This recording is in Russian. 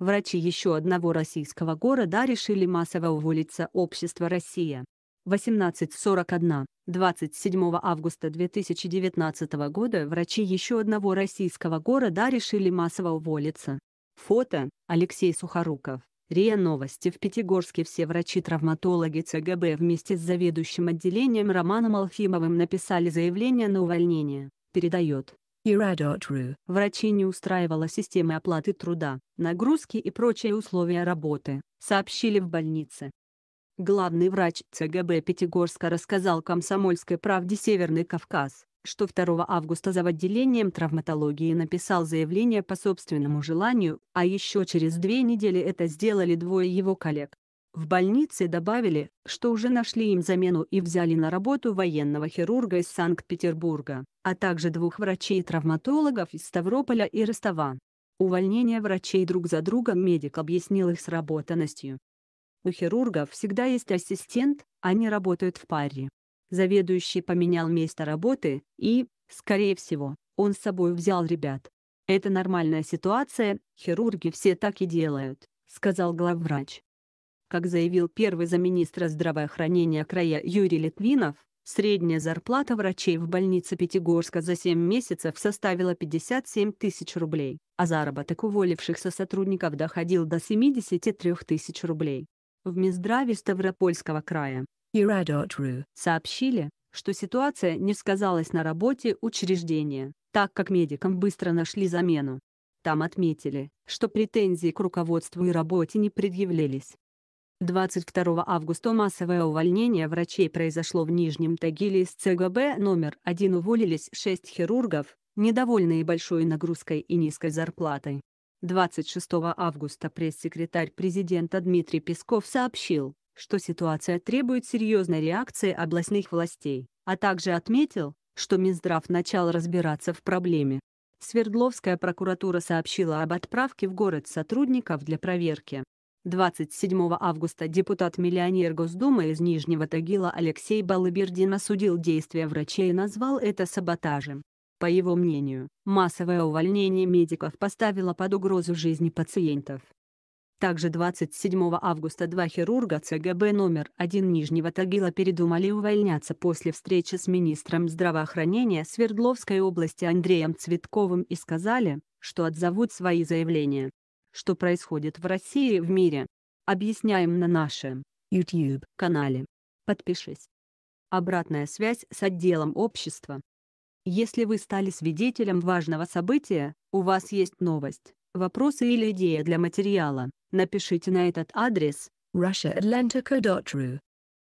Врачи еще одного российского города решили массово уволиться общество «Россия». 18.41. 27 августа 2019 года врачи еще одного российского города решили массово уволиться. Фото Алексей Сухоруков. РИА Новости в Пятигорске все врачи-травматологи ЦГБ вместе с заведующим отделением Романом Алфимовым написали заявление на увольнение, передает Ira.ru. врачи не устраивала системы оплаты труда, нагрузки и прочие условия работы, сообщили в больнице. Главный врач ЦГБ Пятигорска рассказал «Комсомольской правде Северный Кавказ», что 2 августа за отделением травматологии написал заявление по собственному желанию, а еще через две недели это сделали двое его коллег. В больнице добавили, что уже нашли им замену и взяли на работу военного хирурга из Санкт-Петербурга, а также двух врачей-травматологов из Ставрополя и Ростова. Увольнение врачей друг за другом медик объяснил их сработанностью. У хирургов всегда есть ассистент, они работают в паре. Заведующий поменял место работы и, скорее всего, он с собой взял ребят. Это нормальная ситуация, хирурги все так и делают, сказал главврач. Как заявил первый замминистра здравоохранения края Юрий Литвинов, средняя зарплата врачей в больнице Пятигорска за 7 месяцев составила 57 тысяч рублей, а заработок уволившихся сотрудников доходил до 73 тысяч рублей. В Минздраве Ставропольского края сообщили, что ситуация не сказалась на работе учреждения, так как медикам быстро нашли замену. Там отметили, что претензии к руководству и работе не предъявлялись. 22 августа массовое увольнение врачей произошло в Нижнем Тагиле из ЦГБ номер 1 уволились 6 хирургов, недовольные большой нагрузкой и низкой зарплатой. 26 августа пресс-секретарь президента Дмитрий Песков сообщил, что ситуация требует серьезной реакции областных властей, а также отметил, что Минздрав начал разбираться в проблеме. Свердловская прокуратура сообщила об отправке в город сотрудников для проверки. 27 августа депутат-миллионер Госдумы из Нижнего Тагила Алексей Балыбердин осудил действия врачей и назвал это саботажем. По его мнению, массовое увольнение медиков поставило под угрозу жизни пациентов. Также 27 августа два хирурга ЦГБ номер 1 Нижнего Тагила передумали увольняться после встречи с министром здравоохранения Свердловской области Андреем Цветковым и сказали, что отзовут свои заявления что происходит в России и в мире. Объясняем на нашем YouTube-канале. Подпишись. Обратная связь с отделом общества. Если вы стали свидетелем важного события, у вас есть новость, вопросы или идея для материала, напишите на этот адрес russiaatlantica.ru